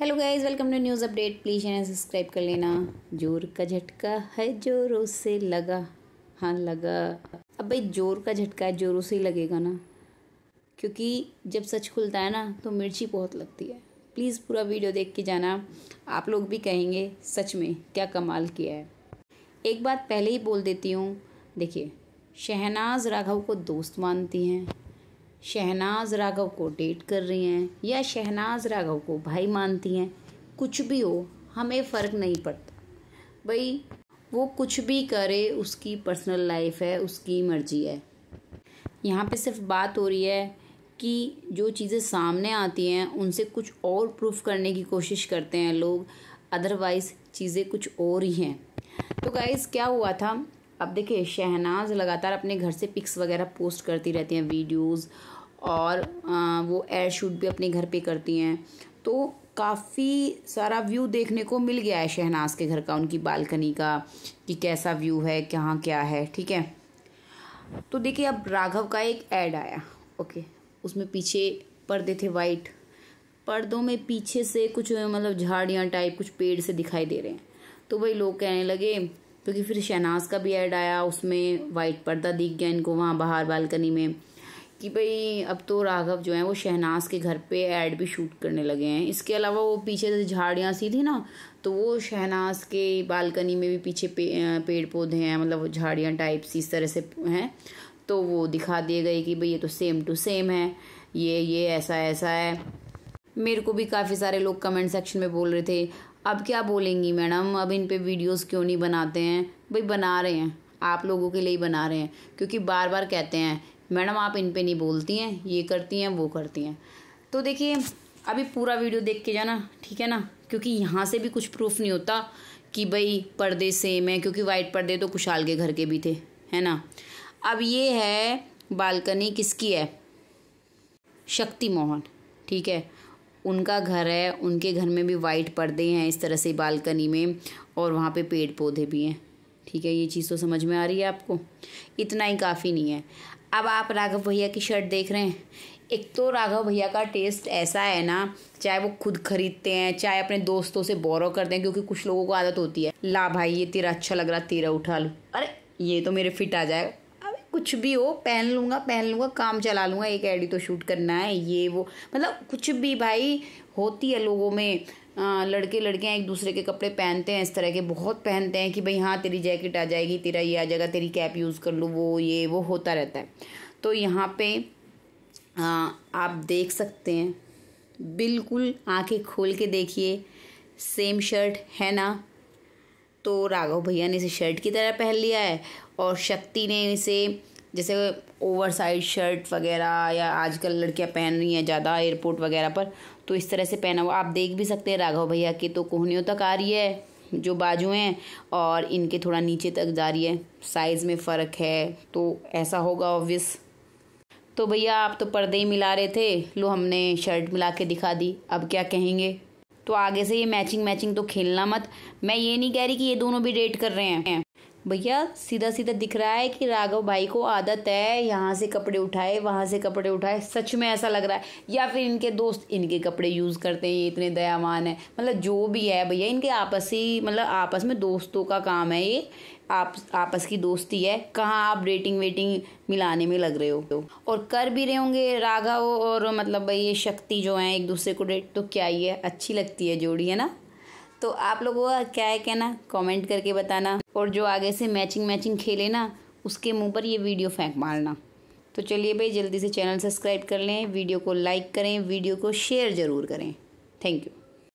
hello guys welcome to news update please channel subscribe कर लेना जोर का झटका है जोरों से लगा हाँ लगा अब भाई जोर का झटका है जोरों से ही लगेगा ना क्योंकि जब सच खुलता है ना तो मिर्ची बहुत लगती है प्लीज़ पूरा वीडियो देख के जाना आप लोग भी कहेंगे सच में क्या कमाल किया है एक बात पहले ही बोल देती हूँ देखिए शहनाज राघव को दोस्त मानती हैं शहनाज राघव को डेट कर रही हैं या शहनाज राघव को भाई मानती हैं कुछ भी हो हमें फ़र्क नहीं पड़ता भाई वो कुछ भी करे उसकी पर्सनल लाइफ है उसकी मर्जी है यहाँ पे सिर्फ बात हो रही है कि जो चीज़ें सामने आती हैं उनसे कुछ और प्रूफ करने की कोशिश करते हैं लोग अदरवाइज़ चीज़ें कुछ और ही हैं तो गाइज़ क्या हुआ था अब देखिए शहनाज लगातार अपने घर से पिक्स वगैरह पोस्ट करती रहती हैं वीडियोस और वो एड शूट भी अपने घर पे करती हैं तो काफ़ी सारा व्यू देखने को मिल गया है शहनाज के घर का उनकी बालकनी का कि कैसा व्यू है कहाँ क्या है ठीक है तो देखिए अब राघव का एक ऐड आया ओके उसमें पीछे पर्दे थे वाइट पर्दों में पीछे से कुछ मतलब झाड़ियाँ टाइप कुछ पेड़ से दिखाई दे रहे हैं तो वही लोग कहने लगे क्योंकि तो फिर शहनाज का भी ऐड आया उसमें वाइट पर्दा दिख गया इनको वहाँ बाहर बालकनी में कि भाई अब तो राघव जो है वो शहनाज के घर पे ऐड भी शूट करने लगे हैं इसके अलावा वो पीछे से झाड़ियाँ सी थी ना तो वो शहनाज के बालकनी में भी पीछे पे, पेड़ पौधे हैं मतलब झाड़ियाँ टाइप सी इस तरह से हैं तो वो दिखा दिए गए कि भाई ये तो सेम टू सेम है ये ये ऐसा ऐसा है मेरे को भी काफ़ी सारे लोग कमेंट सेक्शन में बोल रहे थे अब क्या बोलेंगी मैडम अब इन पे वीडियोस क्यों नहीं बनाते हैं भाई बना रहे हैं आप लोगों के लिए ही बना रहे हैं क्योंकि बार बार कहते हैं मैडम आप इन पे नहीं बोलती हैं ये करती हैं वो करती हैं तो देखिए अभी पूरा वीडियो देख के जाना ठीक है ना क्योंकि यहाँ से भी कुछ प्रूफ नहीं होता कि भाई पर्दे सेम है क्योंकि वाइट पर्दे तो कुशाल के घर के भी थे है ना अब ये है बालकनी किसकी है शक्ति मोहन ठीक है उनका घर है उनके घर में भी वाइट पर्दे हैं इस तरह से बालकनी में और वहाँ पे पेड़ पौधे भी हैं ठीक है ये चीज़ तो समझ में आ रही है आपको इतना ही काफ़ी नहीं है अब आप राघव भैया की शर्ट देख रहे हैं एक तो राघव भैया का टेस्ट ऐसा है ना चाहे वो खुद खरीदते हैं चाहे अपने दोस्तों से बोरो करते हैं क्योंकि कुछ लोगों को आदत होती है ला भाई ये तेरा अच्छा लग रहा तेरा उठा लो अरे ये तो मेरे फिट आ जाएगा अरे कुछ भी हो पहन लूँगा पहन लूँगा काम चला लूँगा एक एडी तो शूट करना है ये वो मतलब कुछ भी भाई होती है लोगों में लड़के लड़कियाँ एक दूसरे के कपड़े पहनते हैं इस तरह के बहुत पहनते हैं कि भाई हाँ तेरी जैकेट आ जाएगी तेरा ये आ जाएगा तेरी कैप यूज़ कर लूँ वो ये वो होता रहता है तो यहाँ पे आप देख सकते हैं बिल्कुल आंखें खोल के देखिए सेम शर्ट है ना तो राघव भैया ने इसे शर्ट की तरह पहन लिया है और शक्ति ने इसे जैसे ओवर साइज शर्ट वगैरह या आजकल लड़कियां पहन रही हैं ज़्यादा एयरपोर्ट वगैरह पर तो इस तरह से पहना हुआ आप देख भी सकते हैं राघव भैया की तो कोहनियों तक आ रही है जो बाजू हैं और इनके थोड़ा नीचे तक जा रही है साइज़ में फ़र्क है तो ऐसा होगा ऑब्वियस तो भैया आप तो पर्दे ही मिला रहे थे लो हमने शर्ट मिला के दिखा दी अब क्या कहेंगे तो आगे से ये मैचिंग मैचिंग तो खेलना मत मैं ये नहीं कह रही कि ये दोनों भी डेट कर रहे हैं भैया सीधा सीधा दिख रहा है कि राघव भाई को आदत है यहाँ से कपड़े उठाए वहाँ से कपड़े उठाए सच में ऐसा लग रहा है या फिर इनके दोस्त इनके कपड़े यूज़ करते हैं ये इतने दयावान है मतलब जो भी है भैया इनके आपसी मतलब आपस में दोस्तों का काम है ये आप आपस की दोस्ती है कहाँ आप रेटिंग वेटिंग मिलाने में लग रहे हो और कर भी रहे होंगे राघव और मतलब भाई ये शक्ति जो है एक दूसरे को डेट तो क्या ही है अच्छी लगती है जोड़ी है ना तो आप लोगों का क्या है कहना कमेंट करके बताना और जो आगे से मैचिंग मैचिंग खेले ना उसके मुंह पर ये वीडियो फेंक मारना तो चलिए भाई जल्दी से चैनल सब्सक्राइब कर लें वीडियो को लाइक करें वीडियो को शेयर ज़रूर करें थैंक यू